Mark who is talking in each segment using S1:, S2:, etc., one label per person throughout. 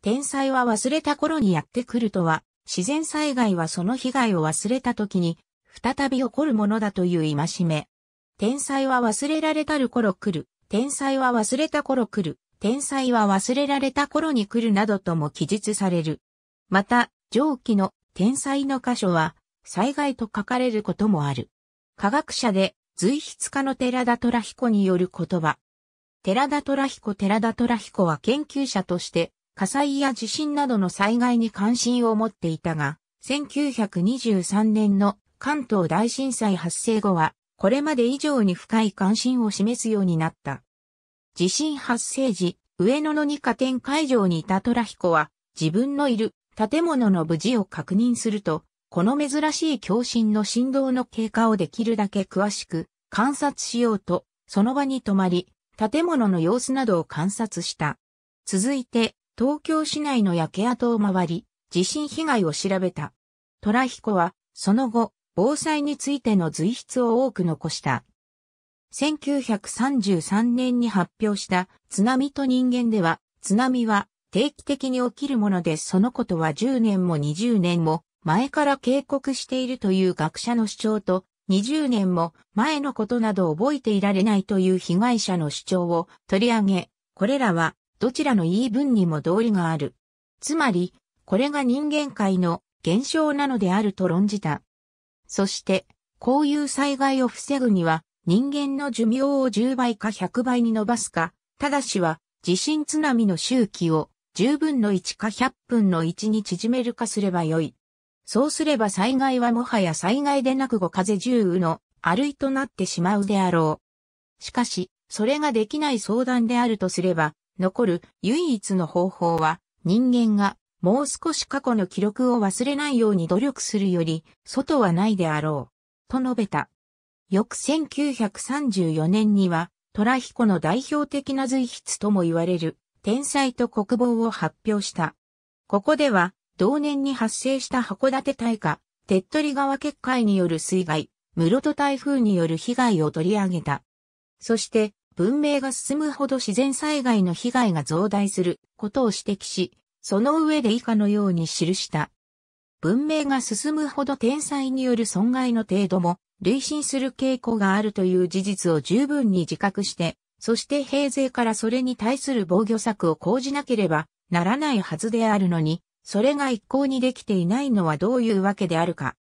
S1: 天災は忘れた頃にやってくるとは、自然災害はその被害を忘れた時に、再び起こるものだという今しめ。天災は忘れられたる頃来る、天災は忘れた頃来る、天災は忘れられた頃に来るなどとも記述される。また、上記の天災の箇所は、災害と書かれることもある。科学者で、随筆家の寺田虎彦による言葉。寺田虎彦寺田虎彦は研究者として、火災や地震などの災害に関心を持っていたが、1923年の関東大震災発生後は、これまで以上に深い関心を示すようになった。地震発生時、上野の2課展会場にいた虎彦は、自分のいる建物の無事を確認すると、この珍しい共振の振動の経過をできるだけ詳しく観察しようと、その場に泊まり、建物の様子などを観察した。続いて、東京市内の焼け跡を回り、地震被害を調べた。虎彦は、その後、防災についての随筆を多く残した。1933年に発表した津波と人間では、津波は定期的に起きるものでそのことは10年も20年も前から警告しているという学者の主張と、20年も前のことなど覚えていられないという被害者の主張を取り上げ、これらはどちらの言い分にも道理がある。つまり、これが人間界の現象なのであると論じた。そして、こういう災害を防ぐには、人間の寿命を10倍か100倍に伸ばすか、ただしは、地震津波の周期を10分の1か100分の1に縮めるかすればよい。そうすれば災害はもはや災害でなくご風10雨のあるいとなってしまうであろう。しかし、それができない相談であるとすれば、残る唯一の方法は人間がもう少し過去の記録を忘れないように努力するより外はないであろう。と述べた。翌1934年には虎彦の代表的な随筆とも言われる天才と国防を発表した。ここでは同年に発生した函館大火、手っ取り川決壊による水害、室戸台風による被害を取り上げた。そして、文明が進むほど自然災害の被害が増大することを指摘し、その上で以下のように記した。文明が進むほど天災による損害の程度も累進する傾向があるという事実を十分に自覚して、そして平勢からそれに対する防御策を講じなければならないはずであるのに、それが一向にできていないのはどういうわけであるか。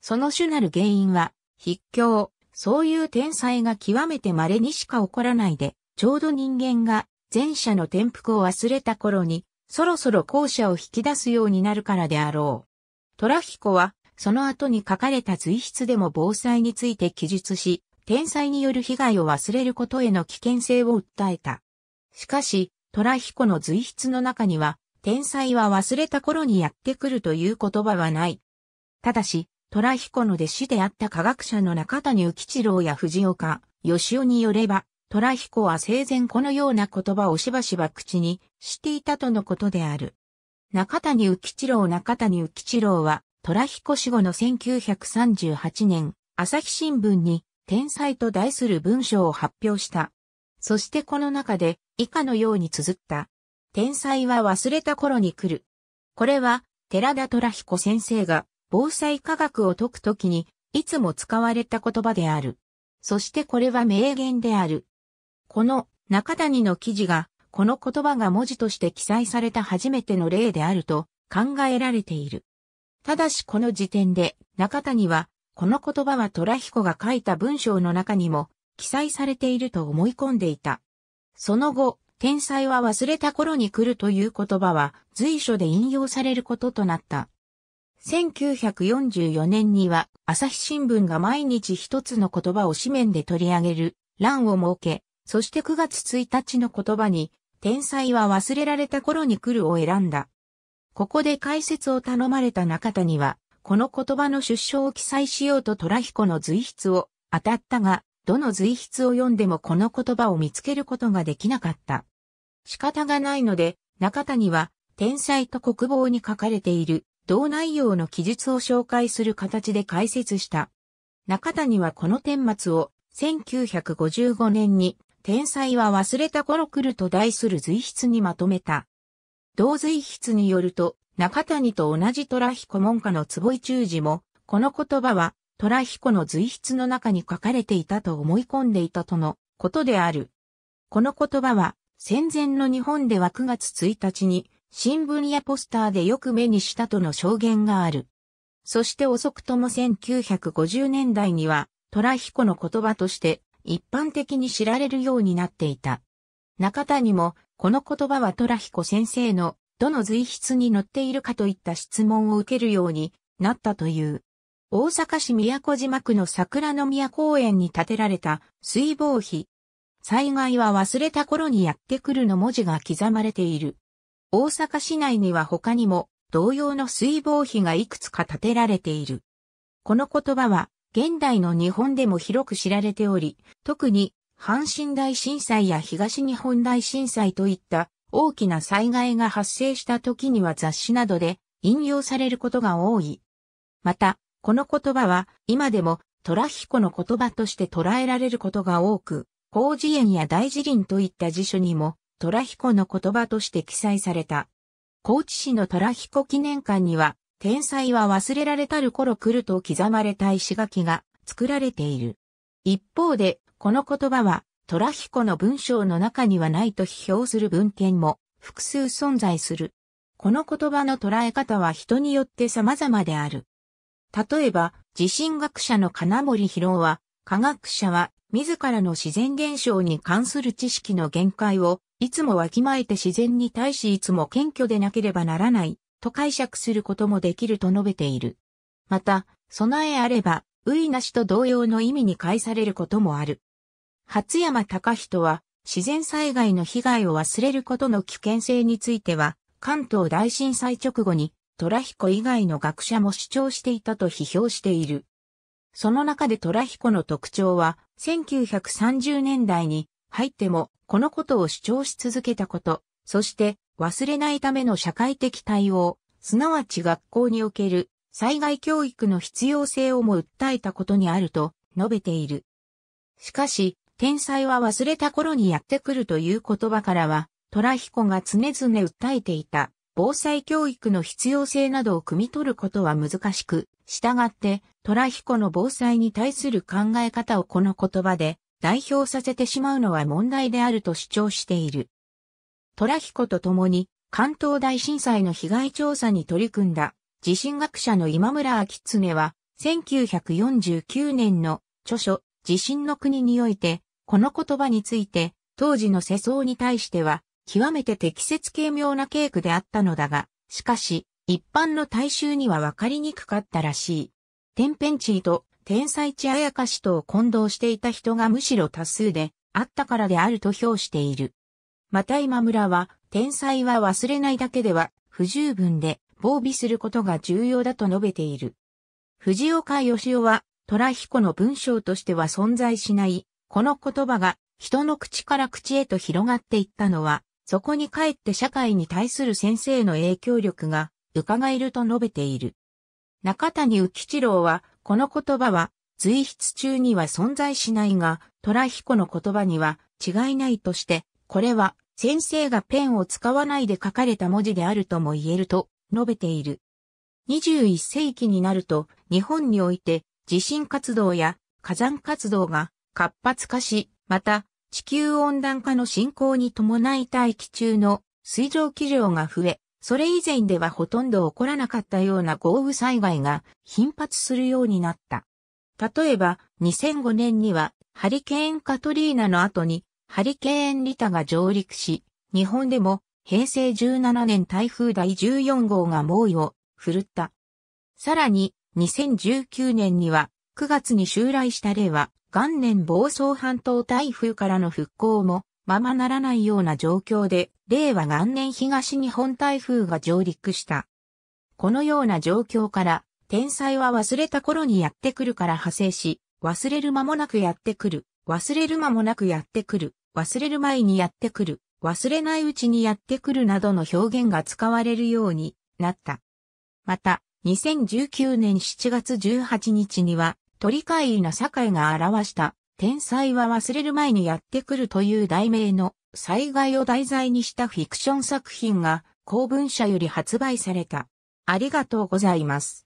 S1: その主なる原因は、筆境、そういう天才が極めて稀にしか起こらないで、ちょうど人間が前者の転覆を忘れた頃に、そろそろ後者を引き出すようになるからであろう。トラヒコは、その後に書かれた随筆でも防災について記述し、天才による被害を忘れることへの危険性を訴えた。しかし、トラヒコの随筆の中には、天才は忘れた頃にやってくるという言葉はない。ただし、虎彦の弟子であった科学者の中谷浮一郎や藤岡、義雄によれば、虎彦は生前このような言葉をしばしば口にしていたとのことである。中谷浮一郎中谷浮一郎は、虎彦死後の1938年、朝日新聞に、天才と題する文章を発表した。そしてこの中で、以下のように綴った。天才は忘れた頃に来る。これは、寺田虎彦先生が防災科学を解くときに、いつも使われた言葉である。そしてこれは名言である。この中谷の記事が、この言葉が文字として記載された初めての例であると考えられている。ただしこの時点で中谷は、この言葉は虎彦が書いた文章の中にも記載されていると思い込んでいた。その後、天才は忘れた頃に来るという言葉は随所で引用されることとなった。1944年には朝日新聞が毎日一つの言葉を紙面で取り上げる欄を設け、そして9月1日の言葉に、天才は忘れられた頃に来るを選んだ。ここで解説を頼まれた中田には、この言葉の出生を記載しようと虎彦の随筆を当たったが、どの随筆を読んでもこの言葉を見つけることができなかった。仕方がないので、中田には、天才と国防に書かれている同内容の記述を紹介する形で解説した。中谷はこの顛末を1955年に天才は忘れた頃来ると題する随筆にまとめた。同随筆によると、中谷と同じ虎彦門下の坪井忠二も、この言葉は虎彦の随筆の中に書かれていたと思い込んでいたとのことである。この言葉は戦前の日本では9月1日に新聞やポスターでよく目にしたとの証言がある。そして遅くとも1950年代には、虎彦の言葉として一般的に知られるようになっていた。中谷も、この言葉は虎彦先生の、どの随筆に載っているかといった質問を受けるようになったという。大阪市宮古島区の桜の宮公園に建てられた水防碑。災害は忘れた頃にやってくるの文字が刻まれている。大阪市内には他にも同様の水防碑がいくつか建てられている。この言葉は現代の日本でも広く知られており、特に阪神大震災や東日本大震災といった大きな災害が発生した時には雑誌などで引用されることが多い。また、この言葉は今でも虎彦の言葉として捉えられることが多く、広辞苑や大辞林といった辞書にも虎彦の言葉として記載された。高知市の虎彦記念館には、天才は忘れられたる頃来ると刻まれた石垣が作られている。一方で、この言葉は、虎彦の文章の中にはないと批評する文献も複数存在する。この言葉の捉え方は人によって様々である。例えば、地震学者の金森博は、科学者は自らの自然現象に関する知識の限界をいつもわきまえて自然に対しいつも謙虚でなければならない、と解釈することもできると述べている。また、備えあれば、ういなしと同様の意味に返されることもある。初山隆人は、自然災害の被害を忘れることの危険性については、関東大震災直後に、虎彦以外の学者も主張していたと批評している。その中で虎彦の特徴は、1930年代に入っても、このことを主張し続けたこと、そして忘れないための社会的対応、すなわち学校における災害教育の必要性をも訴えたことにあると述べている。しかし、天才は忘れた頃にやってくるという言葉からは、虎彦が常々訴えていた防災教育の必要性などを汲み取ることは難しく、従って虎彦の防災に対する考え方をこの言葉で代表させてしまうのは問題であると主張している。虎彦と共に関東大震災の被害調査に取り組んだ地震学者の今村昭恒は1949年の著書地震の国においてこの言葉について当時の世相に対しては極めて適切軽妙な稽古であったのだが、しかし一般の大衆にはわかりにくかったらしい。天変地異と天才地やかしと混同していた人がむしろ多数であったからであると評している。また今村は、天才は忘れないだけでは不十分で防備することが重要だと述べている。藤岡義雄は、虎彦の文章としては存在しない、この言葉が人の口から口へと広がっていったのは、そこに帰って社会に対する先生の影響力が伺えると述べている。中谷浮吉郎は、この言葉は、随筆中には存在しないが、虎彦の言葉には違いないとして、これは先生がペンを使わないで書かれた文字であるとも言えると述べている。21世紀になると、日本において地震活動や火山活動が活発化し、また地球温暖化の進行に伴い大気中の水蒸気量が増え、それ以前ではほとんど起こらなかったような豪雨災害が頻発するようになった。例えば、2005年には、ハリケーンカトリーナの後に、ハリケーンリタが上陸し、日本でも、平成17年台風第14号が猛威を振るった。さらに、2019年には、9月に襲来した例は、元年房総半島台風からの復興もままならないような状況で、令和元年東日本台風が上陸した。このような状況から、天才は忘れた頃にやってくるから派生し、忘れる間もなくやってくる、忘れる間もなくやってくる、忘れる前にやってくる、忘れないうちにやってくるなどの表現が使われるようになった。また、2019年7月18日には、鳥海の境が表した天才は忘れる前にやってくるという題名の災害を題材にしたフィクション作品が公文社より発売された。ありがとうございます。